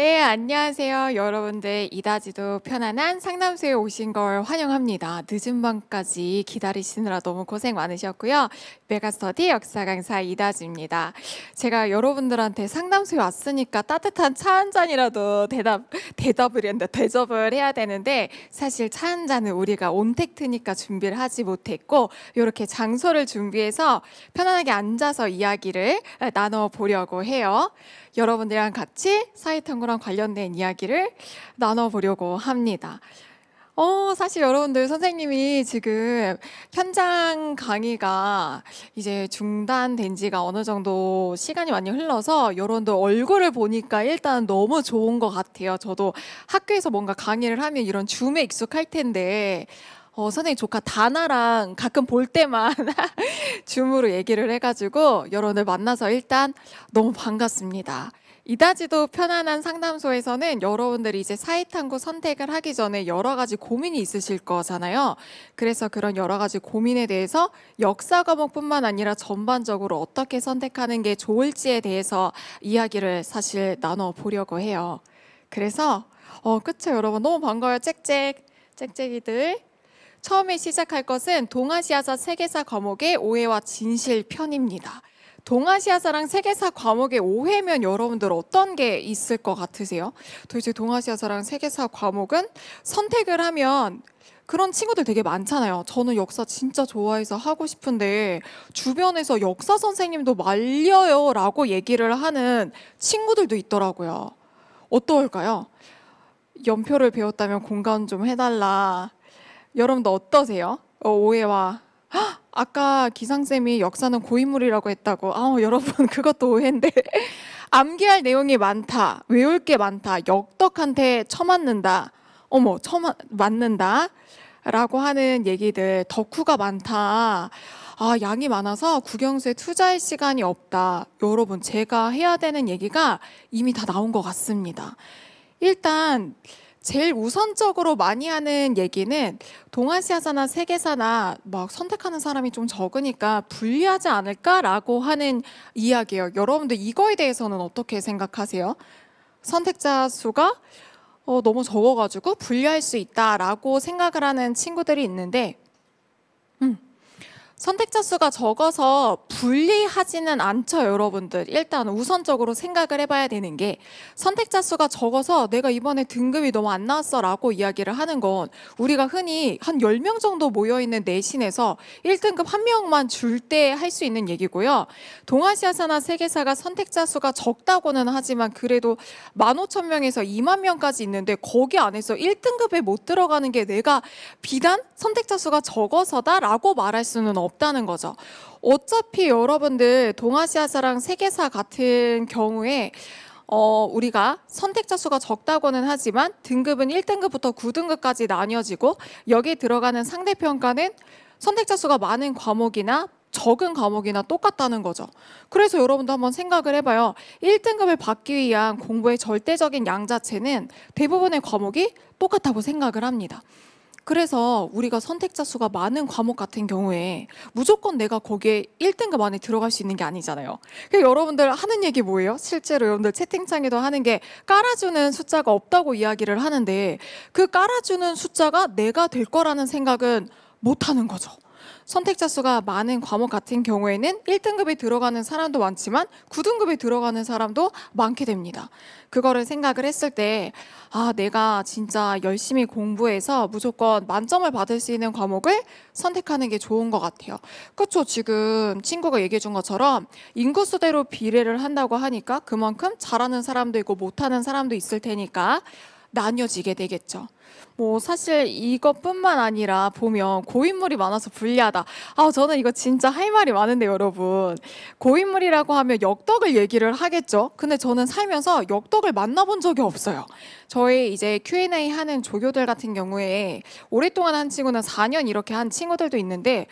Ve 안녕하세요. 여러분들 이다지도 편안한 상담소에 오신 걸 환영합니다. 늦은 밤까지 기다리시느라 너무 고생 많으셨고요. 메가스터디 역사 강사 이다지입니다. 제가 여러분들한테 상담소에 왔으니까 따뜻한 차 한 잔이라도 대답 대답을 했는데 대접을 해야 되는데 사실 차 한 잔은 우리가 온택트니까 준비를 하지 못했고 이렇게 장소를 준비해서 편안하게 앉아서 이야기를 나눠 보려고 해요. 여러분들이랑 같이 사이탄구랑 관련 관련된 이야기를 나눠보려고 합니다. 어, 사실 여러분들 선생님이 지금 현장 강의가 이제 중단된 지가 어느 정도 시간이 많이 흘러서 여러분들 얼굴을 보니까 일단 너무 좋은 것 같아요. 저도 학교에서 뭔가 강의를 하면 이런 줌에 익숙할 텐데 어, 선생님 조카 다나랑 가끔 볼 때만 줌으로 얘기를 해가지고 여러분을 만나서 일단 너무 반갑습니다. 이다지도 편안한 상담소에서는 여러분들이 이제 사이탄구 선택을 하기 전에 여러 가지 고민이 있으실 거잖아요. 그래서 그런 여러 가지 고민에 대해서 역사 과목뿐만 아니라 전반적으로 어떻게 선택하는 게 좋을지에 대해서 이야기를 사실 나눠보려고 해요. 그래서 어, 끝에 여러분 너무 반가워요 짹짹 짹짹이들 처음에 시작할 것은 동아시아사 세계사 과목의 오해와 진실 편입니다. 동아시아사랑 세계사 과목의 5회면 여러분들 어떤 게 있을 것 같으세요? 도대체 동아시아사랑 세계사 과목은 선택을 하면 그런 친구들 되게 많잖아요. 저는 역사 진짜 좋아해서 하고 싶은데 주변에서 역사 선생님도 말려요 라고 얘기를 하는 친구들도 있더라고요. 어떨까요? 연표를 배웠다면 공감 좀 해달라. 여러분도 어떠세요? 어, 오해와 아까 기상쌤이 역사는 고인물이라고 했다고. 아 여러분, 그것도 오해인데. 암기할 내용이 많다. 외울 게 많다. 역덕한테 처맞는다. 어머, 처맞, 는다 라고 하는 얘기들. 덕후가 많다. 아, 양이 많아서 국영수에 투자할 시간이 없다. 여러분, 제가 해야 되는 얘기가 이미 다 나온 것 같습니다. 일단, 제일 우선적으로 많이 하는 얘기는 동아시아사나 세계사나 막 선택하는 사람이 좀 적으니까 불리하지 않을까라고 하는 이야기예요. 여러분들 이거에 대해서는 어떻게 생각하세요? 선택자 수가 어, 너무 적어가지고 불리할 수 있다라고 생각을 하는 친구들이 있는데 선택자 수가 적어서 불리하지는 않죠, 여러분들. 일단 우선적으로 생각을 해봐야 되는 게 선택자 수가 적어서 내가 이번에 등급이 너무 안 나왔어 라고 이야기를 하는 건 우리가 흔히 한 10명 정도 모여있는 내신에서 1등급 한 명만 줄 때 할 수 있는 얘기고요. 동아시아사나 세계사가 선택자 수가 적다고는 하지만 그래도 15,000명에서 2만 명까지 있는데 거기 안에서 1등급에 못 들어가는 게 내가 비단 선택자 수가 적어서다라고 말할 수는 없 없다는 거죠. 어차피 여러분들 동아시아사랑 세계사 같은 경우에 어, 우리가 선택자 수가 적다고는 하지만 등급은 1등급부터 9등급까지 나뉘어지고 여기 들어가는 상대평가는 선택자 수가 많은 과목이나 적은 과목이나 똑같다는 거죠. 그래서 여러분도 한번 생각을 해봐요. 1등급을 받기 위한 공부의 절대적인 양 자체는 대부분의 과목이 똑같다고 생각을 합니다. 그래서 우리가 선택자 수가 많은 과목 같은 경우에 무조건 내가 거기에 1등급 안에 들어갈 수 있는 게 아니잖아요. 그래서 여러분들 하는 얘기 뭐예요? 실제로 여러분들 채팅창에도 하는 게 깔아주는 숫자가 없다고 이야기를 하는데 그 깔아주는 숫자가 내가 될 거라는 생각은 못 하는 거죠. 선택자 수가 많은 과목 같은 경우에는 1등급에 들어가는 사람도 많지만 9등급에 들어가는 사람도 많게 됩니다. 그거를 생각을 했을 때, 아, 내가 진짜 열심히 공부해서 무조건 만점을 받을 수 있는 과목을 선택하는 게 좋은 것 같아요. 그쵸. 지금 친구가 얘기해 준 것처럼 인구수대로 비례를 한다고 하니까 그만큼 잘하는 사람도 있고 못하는 사람도 있을 테니까 나뉘어지게 되겠죠. 뭐 사실 이것뿐만 아니라 보면 고인물이 많아서 불리하다. 아 저는 이거 진짜 할 말이 많은데 여러분 고인물이라고 하면 역덕을 얘기를 하겠죠. 근데 저는 살면서 역덕을 만나본 적이 없어요. 저희 이제 Q&A 하는 조교들 같은 경우에 오랫동안 한 친구는 4년 이렇게 한 친구들도 있는데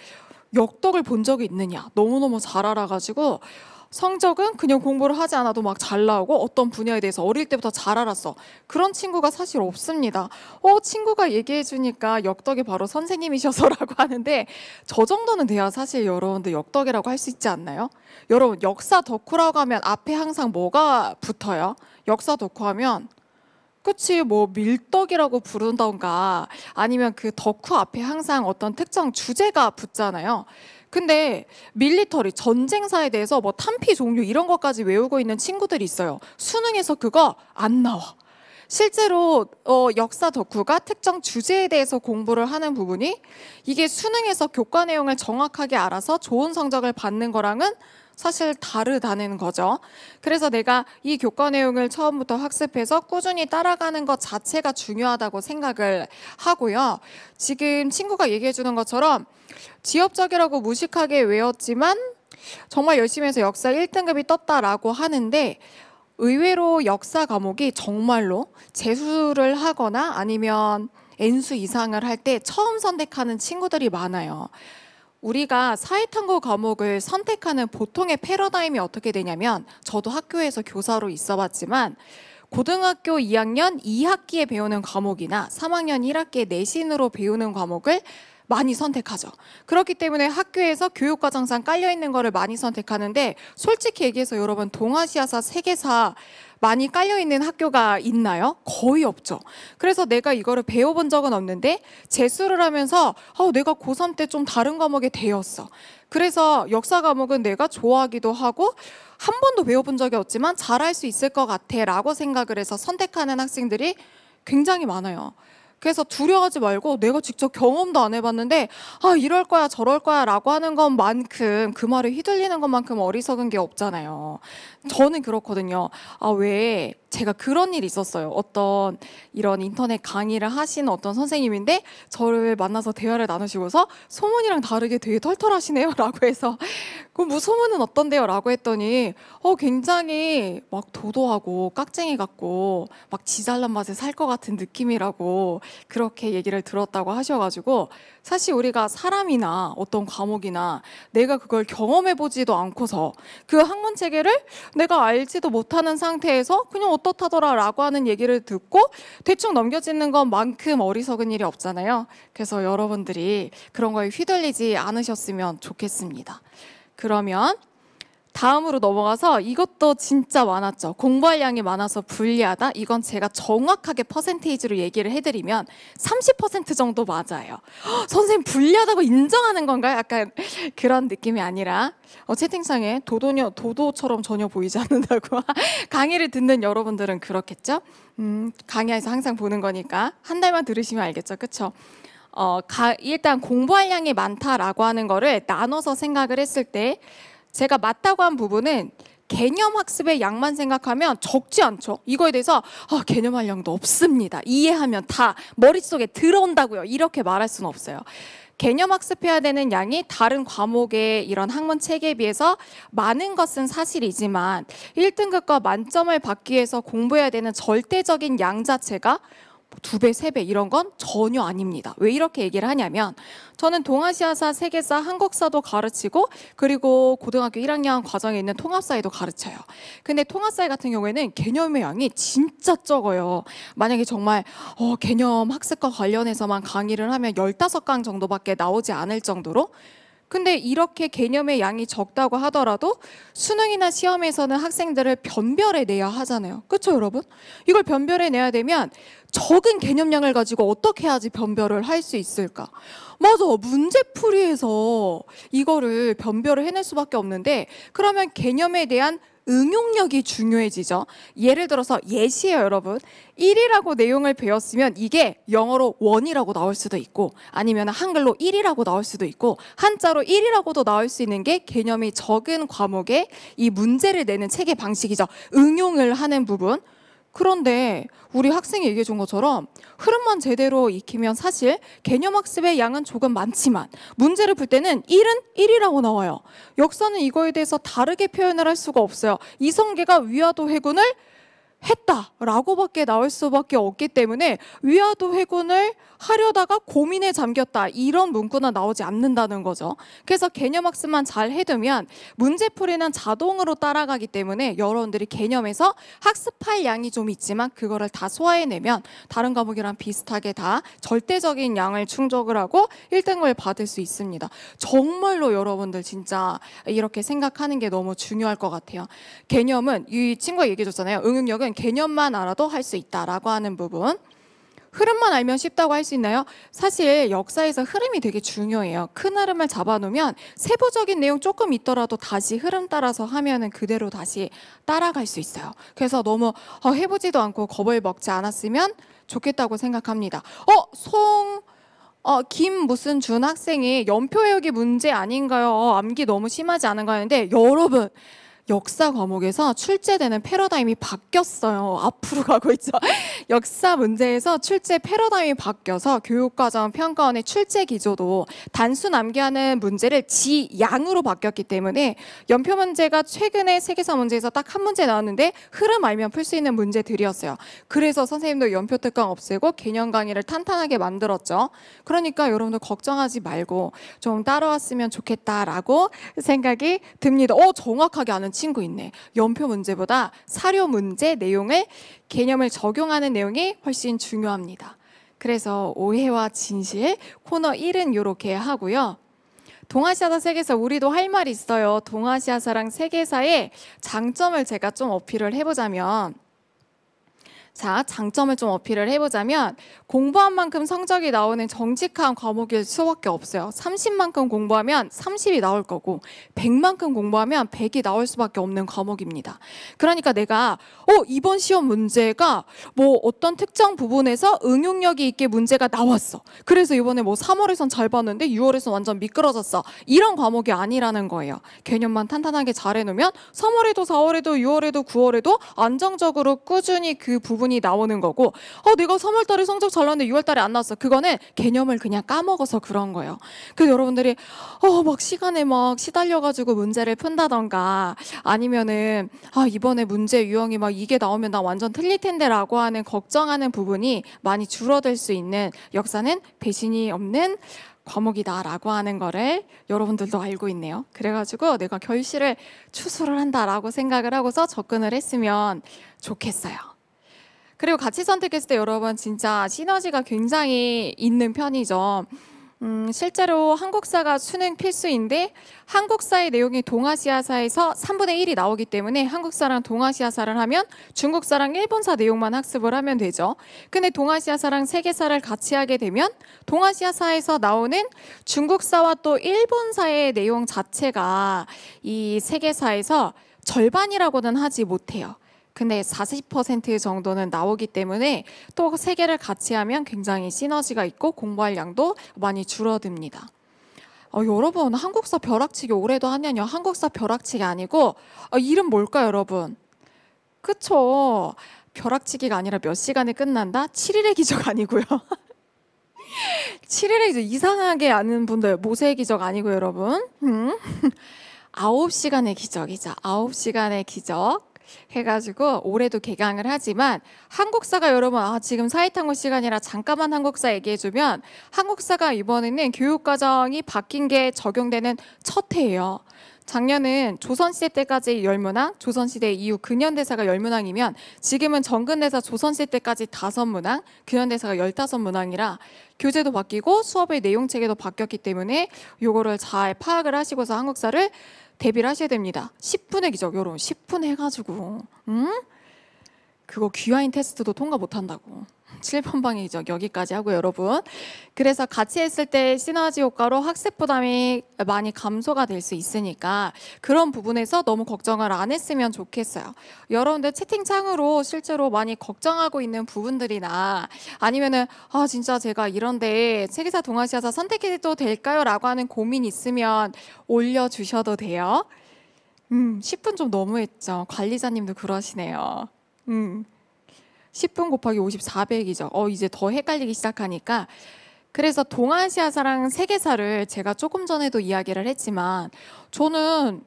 역덕을 본 적이 있느냐 너무너무 잘 알아가지고 성적은 그냥 공부를 하지 않아도 막 잘 나오고 어떤 분야에 대해서 어릴 때부터 잘 알았어. 그런 친구가 사실 없습니다. 어, 친구가 얘기해 주니까 역덕이 바로 선생님이셔서라고 하는데 저 정도는 돼야 사실 여러분들 역덕이라고 할 수 있지 않나요? 여러분 역사 덕후라고 하면 앞에 항상 뭐가 붙어요? 역사 덕후 하면 그치 뭐밀덕이라고 부른던가 아니면 그 덕후 앞에 항상 어떤 특정 주제가 붙잖아요. 근데 밀리터리 전쟁사에 대해서 뭐 탄피 종류 이런 것까지 외우고 있는 친구들이 있어요. 수능에서 그거 안 나와. 실제로 어, 역사 덕후가 특정 주제에 대해서 공부를 하는 부분이 이게 수능에서 교과 내용을 정확하게 알아서 좋은 성적을 받는 거랑은 사실 다르다는 거죠. 그래서 내가 이 교과 내용을 처음부터 학습해서 꾸준히 따라가는 것 자체가 중요하다고 생각을 하고요. 지금 친구가 얘기해 주는 것처럼 지엽적이라고 무식하게 외웠지만 정말 열심히 해서 역사 1등급이 떴다라고 하는데 의외로 역사 과목이 정말로 재수를 하거나 아니면 N수 이상을 할 때 처음 선택하는 친구들이 많아요. 우리가 사회탐구 과목을 선택하는 보통의 패러다임이 어떻게 되냐면 저도 학교에서 교사로 있어봤지만 고등학교 2학년 2학기에 배우는 과목이나 3학년 1학기에 내신으로 배우는 과목을 많이 선택하죠. 그렇기 때문에 학교에서 교육과정상 깔려있는 거를 많이 선택하는데 솔직히 얘기해서 여러분 동아시아사 세계사 많이 깔려있는 학교가 있나요? 거의 없죠. 그래서 내가 이거를 배워본 적은 없는데 재수를 하면서 어, 내가 고3 때 좀 다른 과목에 대였어. 그래서 역사 과목은 내가 좋아하기도 하고 한 번도 배워본 적이 없지만 잘할 수 있을 것 같아 라고 생각을 해서 선택하는 학생들이 굉장히 많아요. 그래서 두려워하지 말고 내가 직접 경험도 안 해봤는데 아 이럴 거야 저럴 거야 라고 하는 것만큼 그 말에 휘둘리는 것만큼 어리석은 게 없잖아요. 저는 그렇거든요. 아 왜 제가 그런 일이 있었어요. 어떤 이런 인터넷 강의를 하신 어떤 선생님인데 저를 만나서 대화를 나누시고서 소문이랑 다르게 되게 털털하시네요 라고 해서 그럼 뭐 소문은 어떤데요 라고 했더니 어 굉장히 막 도도하고 깍쟁이 같고 막 지잘난 맛에 살 것 같은 느낌이라고 그렇게 얘기를 들었다고 하셔가지고 사실 우리가 사람이나 어떤 과목이나 내가 그걸 경험해보지도 않고서 그 학문 체계를 내가 알지도 못하는 상태에서 그냥 어떻다더라라고 하는 얘기를 듣고 대충 넘겨지는 것만큼 어리석은 일이 없잖아요. 그래서 여러분들이 그런 거에 휘둘리지 않으셨으면 좋겠습니다. 그러면 다음으로 넘어가서 이것도 진짜 많았죠. 공부할 양이 많아서 불리하다. 이건 제가 정확하게 퍼센테이지로 얘기를 해드리면 30% 정도 맞아요. 허, 선생님 불리하다고 인정하는 건가요? 약간 그런 느낌이 아니라 어, 채팅창에 도도녀 도도처럼 전혀 보이지 않는다고 강의를 듣는 여러분들은 그렇겠죠. 음, 강의에서 항상 보는 거니까 한 달만 들으시면 알겠죠, 그렇죠? 어, 가, 일단 공부할 양이 많다라고 하는 거를 나눠서 생각을 했을 때 제가 맞다고 한 부분은 개념 학습의 양만 생각하면 적지 않죠. 이거에 대해서 아, 개념할 양도 없습니다. 이해하면 다 머릿속에 들어온다고요. 이렇게 말할 수는 없어요. 개념 학습해야 되는 양이 다른 과목의 이런 학문 체계에 비해서 많은 것은 사실이지만 1등급과 만점을 받기 위해서 공부해야 되는 절대적인 양 자체가 두 배, 세 배 이런 건 전혀 아닙니다. 왜 이렇게 얘기를 하냐면 저는 동아시아사, 세계사, 한국사도 가르치고 그리고 고등학교 1학년 과정에 있는 통합사회도 가르쳐요. 근데 통합사회 같은 경우에는 개념의 양이 진짜 적어요. 만약에 정말 어, 개념 학습과 관련해서만 강의를 하면 15강 정도밖에 나오지 않을 정도로 근데 이렇게 개념의 양이 적다고 하더라도 수능이나 시험에서는 학생들을 변별해 내야 하잖아요. 그렇죠, 여러분? 이걸 변별해 내야 되면 적은 개념량을 가지고 어떻게 해야지 변별을 할 수 있을까? 맞아. 문제풀이에서 이거를 변별을 해낼 수밖에 없는데 그러면 개념에 대한 응용력이 중요해지죠. 예를 들어서 예시예요, 여러분. 1이라고 내용을 배웠으면 이게 영어로 원이라고 나올 수도 있고 아니면 한글로 1이라고 나올 수도 있고 한자로 1이라고도 나올 수 있는 게 개념이 적은 과목에 이 문제를 내는 체계 방식이죠. 응용을 하는 부분. 그런데 우리 학생이 얘기해 준 것처럼 흐름만 제대로 익히면 사실 개념 학습의 양은 조금 많지만 문제를 풀 때는 1은 1이라고 나와요. 역사는 이거에 대해서 다르게 표현을 할 수가 없어요. 이성계가 위화도 해군을 했다라고밖에 나올 수밖에 없기 때문에 위화도 회군을 하려다가 고민에 잠겼다 이런 문구는 나오지 않는다는 거죠. 그래서 개념 학습만 잘 해두면 문제풀이는 자동으로 따라가기 때문에 여러분들이 개념에서 학습할 양이 좀 있지만 그거를 다 소화해내면 다른 과목이랑 비슷하게 다 절대적인 양을 충족을 하고 1등을 받을 수 있습니다. 정말로 여러분들 진짜 이렇게 생각하는 게 너무 중요할 것 같아요. 개념은 이 친구가 얘기해줬잖아요. 응용력은 혹은 개념만 알아도 할 수 있다라고 하는 부분. 흐름만 알면 쉽다고 할 수 있나요? 사실 역사에서 흐름이 되게 중요해요. 큰 흐름을 잡아놓으면 세부적인 내용 조금 있더라도 다시 흐름 따라서 하면은 그대로 다시 따라갈 수 있어요. 그래서 너무 어, 해보지도 않고 겁을 먹지 않았으면 좋겠다고 생각합니다. 어, 송, 어, 김 무슨 준 학생이 연표 외우기 문제 아닌가요? 어, 암기 너무 심하지 않은가 했는데 여러분. 역사 과목에서 출제되는 패러다임이 바뀌었어요. 앞으로 가고 있죠. 역사 문제에서 출제 패러다임이 바뀌어서 교육과정 평가원의 출제 기조도 단순 암기하는 문제를 지양으로 바뀌었기 때문에 연표 문제가 최근에 세계사 문제에서 딱 한 문제 나왔는데 흐름 알면 풀 수 있는 문제들이었어요. 그래서 선생님도 연표 특강 없애고 개념 강의를 탄탄하게 만들었죠. 그러니까 여러분들 걱정하지 말고 좀 따라왔으면 좋겠다라고 생각이 듭니다. 어, 정확하게 아는 친구 있네. 연표 문제보다 사료 문제 내용을 개념을 적용하는 내용이 훨씬 중요합니다. 그래서 오해와 진실 코너 1은 이렇게 하고요. 동아시아사 세계사 우리도 할 말이 있어요. 동아시아사랑 세계사의 장점을 제가 좀 어필을 해보자면 자, 장점을 좀 어필을 해보자면 공부한 만큼 성적이 나오는 정직한 과목일 수밖에 없어요. 30만큼 공부하면 30이 나올 거고 100만큼 공부하면 100이 나올 수밖에 없는 과목입니다. 그러니까 내가 어 이번 시험 문제가 뭐 어떤 특정 부분에서 응용력이 있게 문제가 나왔어. 그래서 이번에 뭐 3월에선 잘 봤는데 6월에선 완전 미끄러졌어. 이런 과목이 아니라는 거예요. 개념만 탄탄하게 잘 해놓으면 3월에도 4월에도 6월에도 9월에도 안정적으로 꾸준히 그 부분 부분이 나오는 거고 어 내가 3월 달에 성적 잘 나왔는데 6월 달에 안 나왔어. 그거는 개념을 그냥 까먹어서 그런 거예요. 그 여러분들이 어막 시간에 막 시달려 가지고 문제를 푼다던가 아니면은 아 이번에 문제 유형이 막 이게 나오면 나 완전 틀릴 텐데라고 하는 걱정하는 부분이 많이 줄어들 수 있는 역사는 배신이 없는 과목이다라고 하는 거를 여러분들도 알고 있네요. 그래가지고 내가 결실을 추수를 한다라고 생각을 하고서 접근을 했으면 좋겠어요. 그리고 같이 선택했을 때 여러분 진짜 시너지가 굉장히 있는 편이죠. 음, 실제로 한국사가 수능 필수인데 한국사의 내용이 동아시아사에서 3분의 1이 나오기 때문에 한국사랑 동아시아사를 하면 중국사랑 일본사 내용만 학습을 하면 되죠. 근데 동아시아사랑 세계사를 같이 하게 되면 동아시아사에서 나오는 중국사와 또 일본사의 내용 자체가 이 세계사에서 절반이라고는 하지 못해요. 근데 40% 정도는 나오기 때문에 또 세 개를 같이 하면 굉장히 시너지가 있고 공부할 양도 많이 줄어듭니다. 어, 여러분 한국사 벼락치기 올해도 하냐뇨? 한국사 벼락치기 아니고 어, 이름 뭘까 여러분? 그쵸? 벼락치기가 아니라 몇 시간에 끝난다? 7일의 기적 아니고요. 7일의 기적 이상하게 아는 분들 모세의 기적 아니고 여러분. 음? 9시간의 기적이죠. 9시간의 기적. 해가지고 올해도 개강을 하지만 한국사가 여러분 아 지금 사이탕고 시간이라 잠깐만 한국사 얘기해주면 한국사가 이번에는 교육과정이 바뀐 게 적용되는 첫 해예요. 작년은 조선시대 때까지 열문항, 조선시대 이후 근현대사가 열문항이면 지금은 정근대사 조선시대 때까지 다섯 문항, 근현대사가 열다섯 문항이라 교재도 바뀌고 수업의 내용 체계도 바뀌었기 때문에 요거를 잘 파악을 하시고서 한국사를 대비를 하셔야 됩니다. 10분의 기적 요런 10분 해가지고 응? 그거 귀화인 테스트도 통과 못한다고. 7번 방이 죠 여기까지 하고 여러분. 그래서 같이 했을 때 시너지 효과로 학습 부담이 많이 감소가 될 수 있으니까 그런 부분에서 너무 걱정을 안 했으면 좋겠어요. 여러분들 채팅창으로 실제로 많이 걱정하고 있는 부분들이나 아니면은 아 진짜 제가 이런데 책에사동아시아사 선택해도 될까요? 라고 하는 고민 있으면 올려주셔도 돼요. 음, 10분 좀 너무했죠. 관리자님도 그러시네요. 음. 10분 곱하기 50 4 0이죠어 이제 더 헷갈리기 시작하니까 그래서 동아시아사랑 세계사를 제가 조금 전에도 이야기를 했지만 저는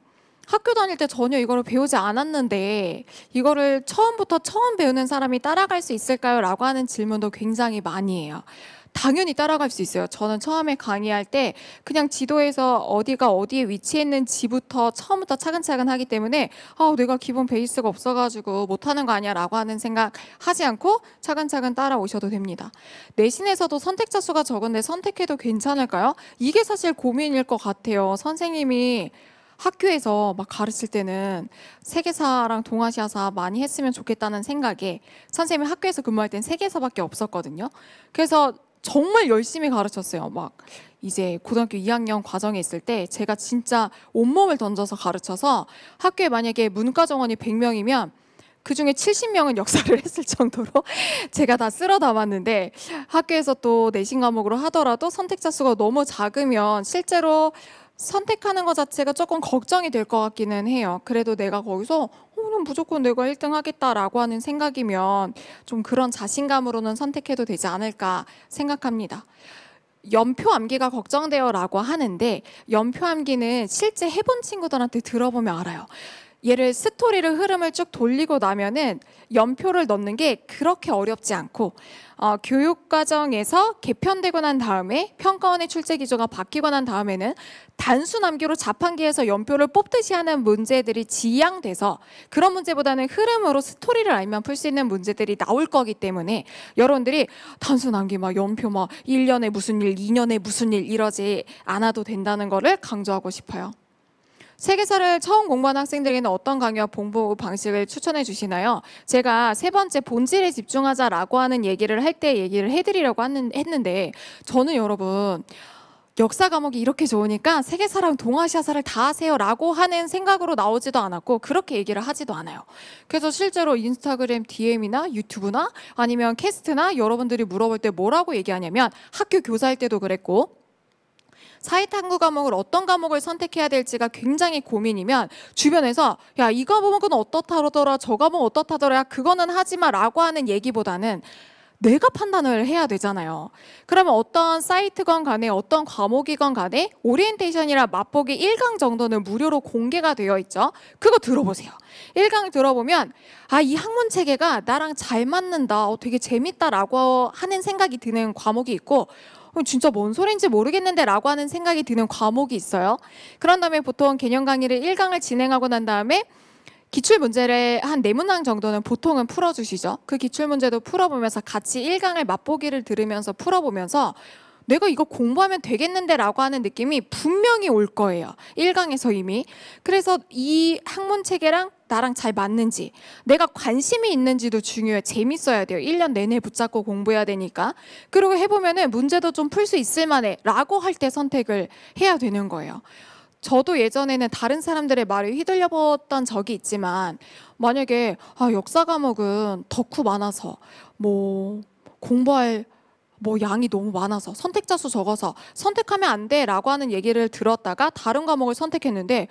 학교 다닐 때 전혀 이거를 배우지 않았는데 이거를 처음부터 처음 배우는 사람이 따라갈 수 있을까요? 라고 하는 질문도 굉장히 많이 해요. 당연히 따라갈 수 있어요. 저는 처음에 강의할 때 그냥 지도에서 어디가 어디에 위치해있는 지부터 처음부터 차근차근 하기 때문에 아, 내가 기본 베이스가 없어가지고 못하는 거 아니야 라고 하는 생각 하지 않고 차근차근 따라오셔도 됩니다. 내신에서도 선택자 수가 적은데 선택해도 괜찮을까요? 이게 사실 고민일 것 같아요. 선생님이 학교에서 막 가르칠 때는 세계사랑 동아시아사 많이 했으면 좋겠다는 생각에 선생님이 학교에서 근무할 땐 세계사밖에 없었거든요. 그래서 정말 열심히 가르쳤어요. 막 이제 고등학교 2학년 과정에 있을 때 제가 진짜 온몸을 던져서 가르쳐서 학교에 만약에 문과 정원이 100명이면 그 중에 70명은 역사를 했을 정도로 제가 다 쓸어 담았는데 학교에서 또 내신 과목으로 하더라도 선택자 수가 너무 작으면 실제로 선택하는 것 자체가 조금 걱정이 될 것 같기는 해요. 그래도 내가 거기서 오늘 어, 무조건 내가 1등 하겠다라고 하는 생각이면 좀 그런 자신감으로는 선택해도 되지 않을까 생각합니다. 연표 암기가 걱정되어라고 하는데 연표 암기는 실제 해본 친구들한테 들어보면 알아요. 얘를 스토리를 흐름을 쭉 돌리고 나면은 연표를 넣는 게 그렇게 어렵지 않고 어, 교육과정에서 개편되고 난 다음에 평가원의 출제 기조가 바뀌고 난 다음에는 단순 암기로 자판기에서 연표를 뽑듯이 하는 문제들이 지양돼서 그런 문제보다는 흐름으로 스토리를 알면 풀 수 있는 문제들이 나올 거기 때문에 여러분들이 단순 암기 막 연표 막 1년에 무슨 일, 2년에 무슨 일 이러지 않아도 된다는 거를 강조하고 싶어요. 세계사를 처음 공부하는 학생들에게는 어떤 강의와 공부 방식을 추천해 주시나요? 제가 세 번째 본질에 집중하자라고 하는 얘기를 할 때 얘기를 해드리려고 했는데 저는 여러분 역사 과목이 이렇게 좋으니까 세계사랑 동아시아사를 다 하세요라고 하는 생각으로 나오지도 않았고 그렇게 얘기를 하지도 않아요. 그래서 실제로 인스타그램 DM이나 유튜브나 아니면 캐스트나 여러분들이 물어볼 때 뭐라고 얘기하냐면 학교 교사일 때도 그랬고 사회탐구 과목을 어떤 과목을 선택해야 될지가 굉장히 고민이면 주변에서 야이 과목은 어떻다더라 저 과목 어떻다더라 그거는 하지마라고 하는 얘기보다는 내가 판단을 해야 되잖아요. 그러면 어떤 사이트건 간에 어떤 과목이건 간에 오리엔테이션이라 맛보기 1강 정도는 무료로 공개가 되어 있죠. 그거 들어보세요. 1강 들어보면 아, 이 학문 체계가 나랑 잘 맞는다. 어, 되게 재밌다라고 하는 생각이 드는 과목이 있고 진짜 뭔 소린지 모르겠는데 라고 하는 생각이 드는 과목이 있어요. 그런 다음에 보통 개념 강의를 1강을 진행하고 난 다음에 기출 문제를 한 네 문항 정도는 보통은 풀어주시죠. 그 기출 문제도 풀어보면서 같이 1강을 맛보기를 들으면서 풀어보면서 내가 이거 공부하면 되겠는데라고 하는 느낌이 분명히 올 거예요. 1강에서 이미. 그래서 이 학문 체계랑 나랑 잘 맞는지, 내가 관심이 있는지도 중요해. 재밌어야 돼요. 1년 내내 붙잡고 공부해야 되니까. 그리고 해보면 문제도 좀 풀 수 있을 만해. 라고 할 때 선택을 해야 되는 거예요. 저도 예전에는 다른 사람들의 말에 휘둘려 봤던 적이 있지만, 만약에, 아, 역사 과목은 덕후 많아서, 뭐, 공부할 뭐 양이 너무 많아서 선택자 수 적어서 선택하면 안 돼라고 하는 얘기를 들었다가 다른 과목을 선택했는데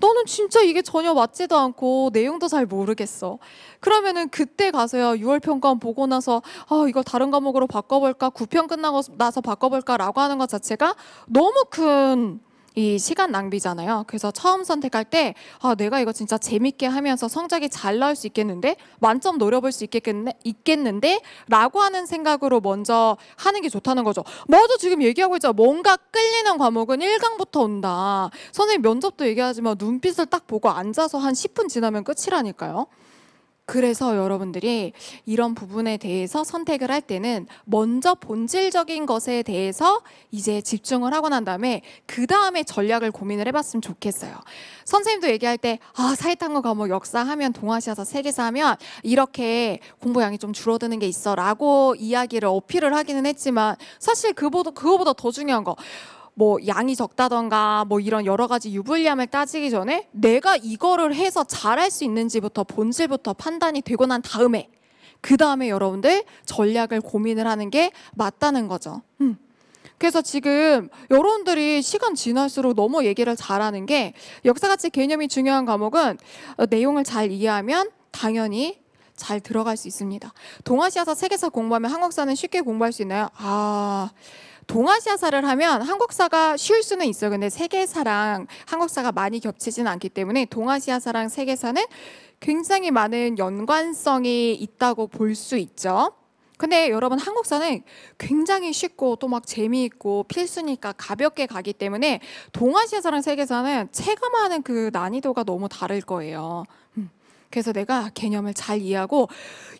너는 진짜 이게 전혀 맞지도 않고 내용도 잘 모르겠어. 그러면은 그때 가서요. 6월 평가원 보고 나서 아, 이거 다른 과목으로 바꿔 볼까? 9평 끝나고 나서 바꿔 볼까라고 하는 것 자체가 너무 큰이 시간 낭비잖아요. 그래서 처음 선택할 때 아, 내가 이거 진짜 재밌게 하면서 성적이 잘 나올 수 있겠는데 만점 노려볼 수있겠네 있겠는데 라고 하는 생각으로 먼저 하는 게 좋다는 거죠. 뭐도 지금 얘기하고 있죠. 뭔가 끌리는 과목은 1강부터 온다. 선생님 면접도 얘기하지만 눈빛을 딱 보고 앉아서 한 10분 지나면 끝이라니까요. 그래서 여러분들이 이런 부분에 대해서 선택을 할 때는 먼저 본질적인 것에 대해서 이제 집중을 하고 난 다음에 그 다음에 전략을 고민을 해봤으면 좋겠어요. 선생님도 얘기할 때, 아, 사이탄거 과목 뭐 역사하면 동아시아서 세계사 하면 이렇게 공부량이 좀 줄어드는 게 있어 라고 이야기를 어필을 하기는 했지만 사실 그보다, 그거보다 더 중요한 거. 뭐 양이 적다던가 뭐 이런 여러 가지 유불리함을 따지기 전에 내가 이거를 해서 잘할 수 있는지부터 본질부터 판단이 되고 난 다음에 그 다음에 여러분들 전략을 고민을 하는 게 맞다는 거죠. 음. 그래서 지금 여러분들이 시간 지날수록 너무 얘기를 잘하는 게 역사가치 개념이 중요한 과목은 어, 내용을 잘 이해하면 당연히 잘 들어갈 수 있습니다. 동아시아사 세계사 공부하면 한국사는 쉽게 공부할 수 있나요? 아, 동아시아사를 하면 한국사가 쉬울 수는 있어요. 근데 세계사랑 한국사가 많이 겹치지는 않기 때문에 동아시아사랑 세계사는 굉장히 많은 연관성이 있다고 볼 수 있죠. 근데 여러분 한국사는 굉장히 쉽고 또 막 재미있고 필수니까 가볍게 가기 때문에 동아시아사랑 세계사는 체감하는 그 난이도가 너무 다를 거예요. 그래서 내가 개념을 잘 이해하고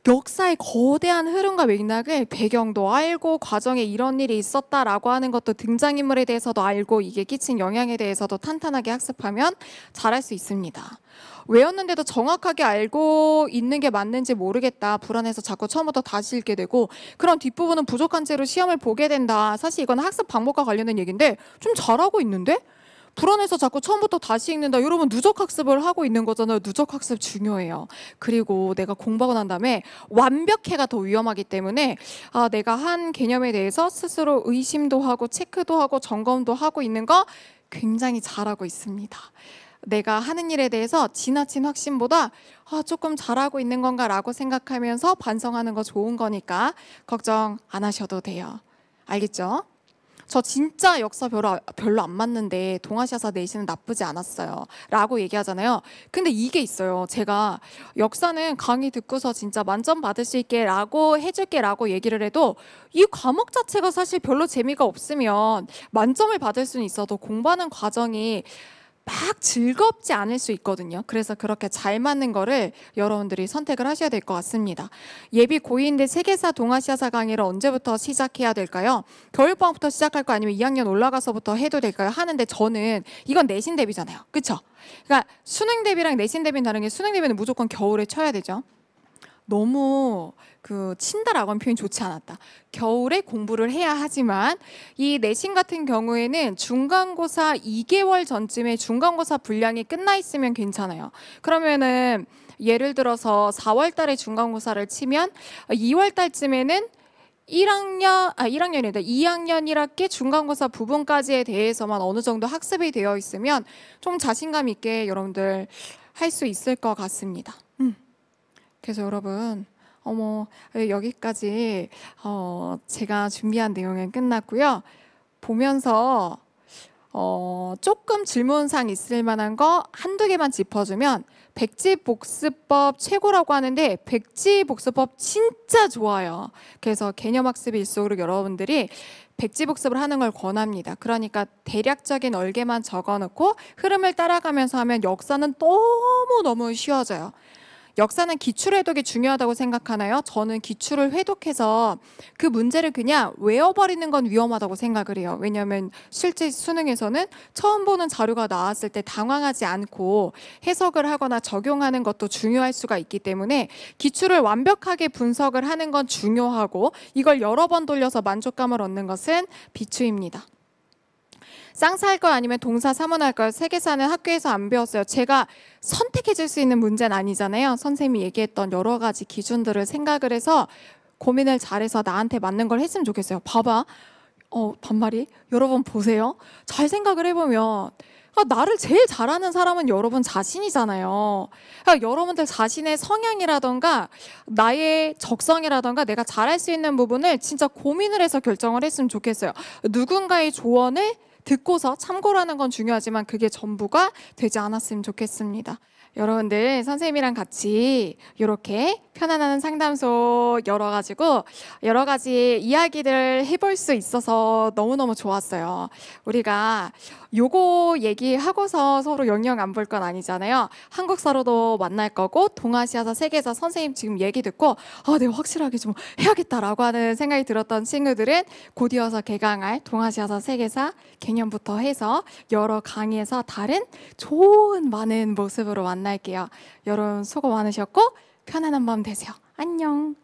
역사의 거대한 흐름과 맥락을 배경도 알고 과정에 이런 일이 있었다라고 하는 것도 등장인물에 대해서도 알고 이게 끼친 영향에 대해서도 탄탄하게 학습하면 잘할 수 있습니다. 외웠는데도 정확하게 알고 있는 게 맞는지 모르겠다. 불안해서 자꾸 처음부터 다시 읽게 되고 그런 뒷부분은 부족한 채로 시험을 보게 된다. 사실 이건 학습 방법과 관련된 얘기인데 좀 잘하고 있는데 불안해서 자꾸 처음부터 다시 읽는다. 여러분 누적 학습을 하고 있는 거잖아요. 누적 학습 중요해요. 그리고 내가 공부하고 난 다음에 완벽해가 더 위험하기 때문에 아, 내가 한 개념에 대해서 스스로 의심도 하고 체크도 하고 점검도 하고 있는 거 굉장히 잘하고 있습니다. 내가 하는 일에 대해서 지나친 확신보다 아, 조금 잘하고 있는 건가라고 생각하면서 반성하는 거 좋은 거니까 걱정 안 하셔도 돼요. 알겠죠? 저 진짜 역사 별로, 별로 안 맞는데 동아시아사 내신은 나쁘지 않았어요. 라고 얘기하잖아요. 근데 이게 있어요. 제가 역사는 강의 듣고서 진짜 만점 받을 수게 라고 해줄게 라고 얘기를 해도 이 과목 자체가 사실 별로 재미가 없으면 만점을 받을 수는 있어도 공부하는 과정이 막 즐겁지 않을 수 있거든요. 그래서 그렇게 잘 맞는 거를 여러분들이 선택을 하셔야 될 것 같습니다. 예비 고인대 세계사 동아시아사 강의를 언제부터 시작해야 될까요? 겨울방학부터 시작할거 아니면 2학년 올라가서부터 해도 될까요? 하는데 저는 이건 내신 대비잖아요. 그쵸 그러니까 수능 대비랑 내신 대비는 다른 게 수능 대비는 무조건 겨울에 쳐야 되죠. 너무 그 친다라고 하는 표현이 좋지 않았다. 겨울에 공부를 해야 하지만 이 내신 같은 경우에는 중간고사 2개월 전쯤에 중간고사 분량이 끝나 있으면 괜찮아요. 그러면은 예를 들어서 4월 달에 중간고사를 치면 2월 달쯤에는 1학년, 아, 1학년이 아 2학년 1학기 중간고사 부분까지에 대해서만 어느 정도 학습이 되어 있으면 좀 자신감 있게 여러분들 할 수 있을 것 같습니다. 음. 그래서 여러분 어머 여기까지 어, 제가 준비한 내용은 끝났고요. 보면서 어, 조금 질문상 있을 만한 거 한두 개만 짚어주면 백지복습법 최고라고 하는데 백지복습법 진짜 좋아요. 그래서 개념학습 일속으 여러분들이 백지복습을 하는 걸 권합니다. 그러니까 대략적인 얼개만 적어놓고 흐름을 따라가면서 하면 역사는 너무너무 쉬워져요. 역사는 기출 해독이 중요하다고 생각하나요? 저는 기출을 회독해서 그 문제를 그냥 외워버리는 건 위험하다고 생각을 해요. 왜냐하면 실제 수능에서는 처음 보는 자료가 나왔을 때 당황하지 않고 해석을 하거나 적용하는 것도 중요할 수가 있기 때문에 기출을 완벽하게 분석을 하는 건 중요하고 이걸 여러 번 돌려서 만족감을 얻는 것은 비추입니다. 쌍사 할걸 아니면 동사 사문 할걸 세계사는 학교에서 안 배웠어요. 제가 선택해 줄 수 있는 문제는 아니잖아요. 선생님이 얘기했던 여러 가지 기준들을 생각을 해서 고민을 잘해서 나한테 맞는 걸 했으면 좋겠어요. 봐봐. 어, 반말이. 여러분 보세요. 잘 생각을 해보면 아, 나를 제일 잘하는 사람은 여러분 자신이잖아요. 그러니까 여러분들 자신의 성향이라던가 나의 적성이라던가 내가 잘할 수 있는 부분을 진짜 고민을 해서 결정을 했으면 좋겠어요. 누군가의 조언을 듣고서 참고라는 건 중요하지만 그게 전부가 되지 않았으면 좋겠습니다. 여러분들 선생님이랑 같이 이렇게 편안한 상담소 열어가지고 여러 가지 이야기들 해볼 수 있어서 너무너무 좋았어요. 우리가 요거 얘기하고서 서로 영영 안 볼 건 아니잖아요. 한국사로도 만날 거고 동아시아사세계사 선생님 지금 얘기 듣고 아, 내가 확실하게 좀 해야겠다라고 하는 생각이 들었던 친구들은 곧이어서 개강할 동아시아사 세계사 개념 2 0 2년부터 해서 여러 강의에서 다른 좋은 많은 모습으로 만날게요. 여러분 수고 많으셨고 편안한 밤 되세요. 안녕.